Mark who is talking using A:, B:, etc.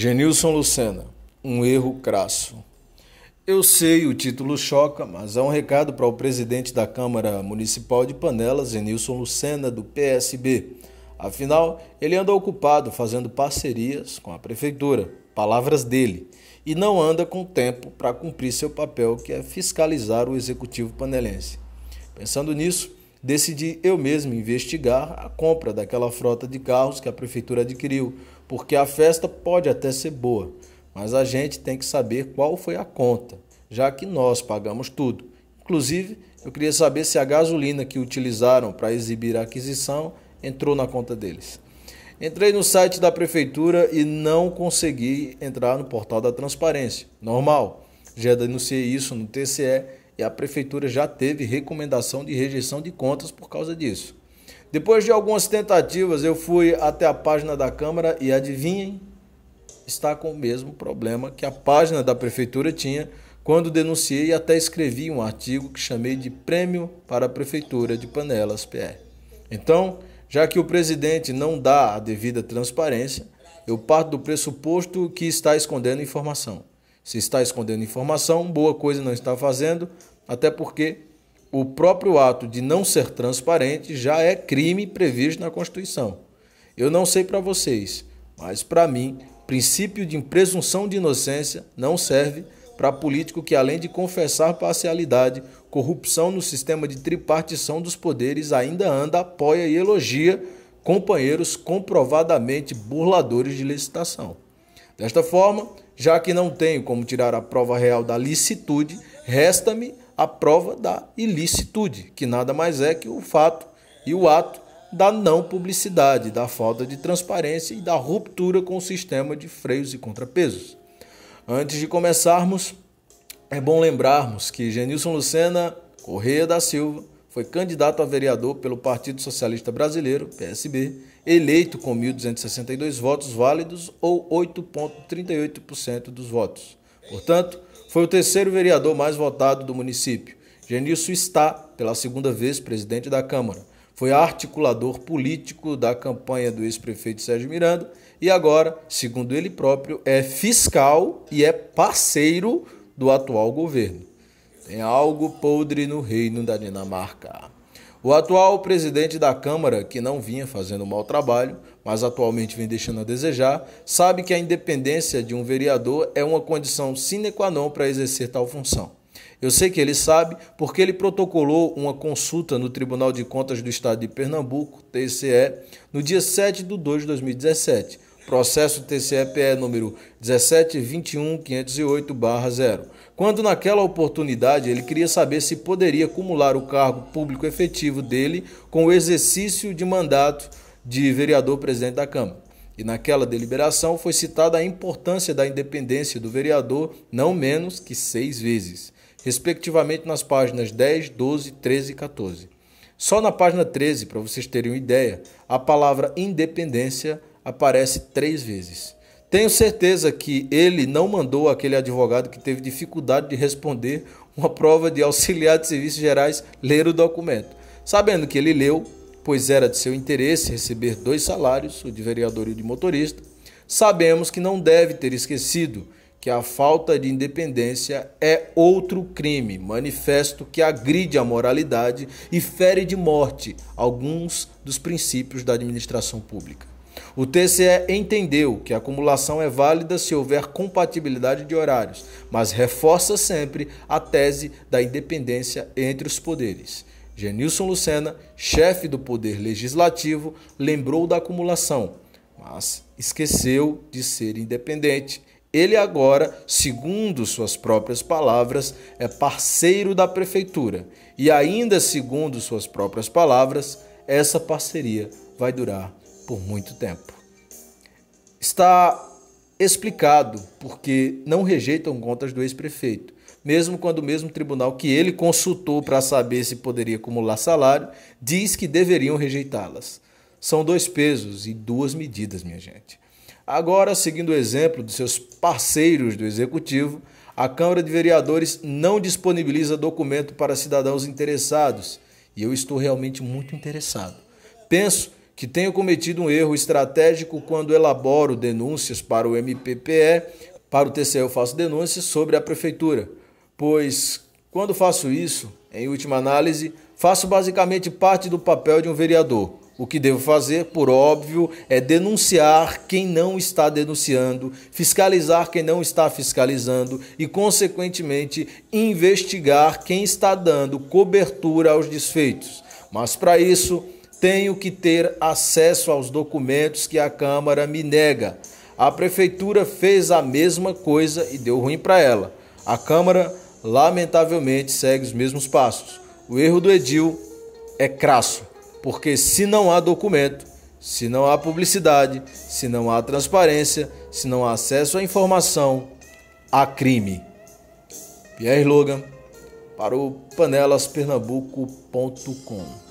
A: Genilson Lucena, um erro crasso. Eu sei, o título choca, mas há um recado para o presidente da Câmara Municipal de Panelas, Genilson Lucena, do PSB. Afinal, ele anda ocupado fazendo parcerias com a prefeitura, palavras dele, e não anda com tempo para cumprir seu papel, que é fiscalizar o executivo panelense. Pensando nisso, decidi eu mesmo investigar a compra daquela frota de carros que a prefeitura adquiriu porque a festa pode até ser boa, mas a gente tem que saber qual foi a conta, já que nós pagamos tudo. Inclusive, eu queria saber se a gasolina que utilizaram para exibir a aquisição entrou na conta deles. Entrei no site da prefeitura e não consegui entrar no portal da transparência. Normal. Já denunciei isso no TCE e a prefeitura já teve recomendação de rejeição de contas por causa disso. Depois de algumas tentativas, eu fui até a página da Câmara e adivinhem, está com o mesmo problema que a página da Prefeitura tinha quando denunciei e até escrevi um artigo que chamei de Prêmio para a Prefeitura de Panelas PR. Então, já que o presidente não dá a devida transparência, eu parto do pressuposto que está escondendo informação. Se está escondendo informação, boa coisa não está fazendo, até porque o próprio ato de não ser transparente já é crime previsto na Constituição. Eu não sei para vocês, mas para mim, princípio de presunção de inocência não serve para político que, além de confessar parcialidade, corrupção no sistema de tripartição dos poderes, ainda anda, apoia e elogia companheiros comprovadamente burladores de licitação. Desta forma, já que não tenho como tirar a prova real da licitude, resta-me a prova da ilicitude, que nada mais é que o fato e o ato da não publicidade, da falta de transparência e da ruptura com o sistema de freios e contrapesos. Antes de começarmos, é bom lembrarmos que Genilson Lucena Correia da Silva foi candidato a vereador pelo Partido Socialista Brasileiro, PSB, eleito com 1.262 votos válidos ou 8,38% dos votos. Portanto, foi o terceiro vereador mais votado do município. Genilson está, pela segunda vez, presidente da Câmara. Foi articulador político da campanha do ex-prefeito Sérgio Miranda e agora, segundo ele próprio, é fiscal e é parceiro do atual governo. Tem algo podre no reino da Dinamarca. O atual presidente da Câmara, que não vinha fazendo mau trabalho, mas atualmente vem deixando a desejar, sabe que a independência de um vereador é uma condição sine qua non para exercer tal função. Eu sei que ele sabe porque ele protocolou uma consulta no Tribunal de Contas do Estado de Pernambuco, TCE, no dia 7 de 2 de 2017 processo TCEPE pe número 1721508-0. Quando naquela oportunidade ele queria saber se poderia acumular o cargo público efetivo dele com o exercício de mandato de vereador presidente da Câmara. E naquela deliberação foi citada a importância da independência do vereador não menos que seis vezes, respectivamente nas páginas 10, 12, 13 e 14. Só na página 13, para vocês terem uma ideia, a palavra independência aparece três vezes. Tenho certeza que ele não mandou aquele advogado que teve dificuldade de responder uma prova de auxiliar de serviços gerais ler o documento, sabendo que ele leu, pois era de seu interesse receber dois salários, o de vereador e o de motorista. Sabemos que não deve ter esquecido que a falta de independência é outro crime manifesto que agride a moralidade e fere de morte alguns dos princípios da administração pública. O TCE é, entendeu que a acumulação é válida se houver compatibilidade de horários, mas reforça sempre a tese da independência entre os poderes. Genilson Lucena, chefe do Poder Legislativo, lembrou da acumulação, mas esqueceu de ser independente. Ele agora, segundo suas próprias palavras, é parceiro da prefeitura. E ainda segundo suas próprias palavras, essa parceria vai durar por muito tempo. Está explicado porque não rejeitam contas do ex-prefeito, mesmo quando o mesmo tribunal que ele consultou para saber se poderia acumular salário diz que deveriam rejeitá-las. São dois pesos e duas medidas, minha gente. Agora, seguindo o exemplo dos seus parceiros do executivo, a Câmara de Vereadores não disponibiliza documento para cidadãos interessados, e eu estou realmente muito interessado. Penso que tenho cometido um erro estratégico quando elaboro denúncias para o MPPE, para o TCE eu faço denúncias sobre a prefeitura, pois quando faço isso, em última análise, faço basicamente parte do papel de um vereador. O que devo fazer, por óbvio, é denunciar quem não está denunciando, fiscalizar quem não está fiscalizando e, consequentemente, investigar quem está dando cobertura aos desfeitos. Mas, para isso, tenho que ter acesso aos documentos que a Câmara me nega. A prefeitura fez a mesma coisa e deu ruim para ela. A Câmara, lamentavelmente, segue os mesmos passos. O erro do edil é crasso, porque se não há documento, se não há publicidade, se não há transparência, se não há acesso à informação, há crime. Pierre Logan para o panelaspernambuco.com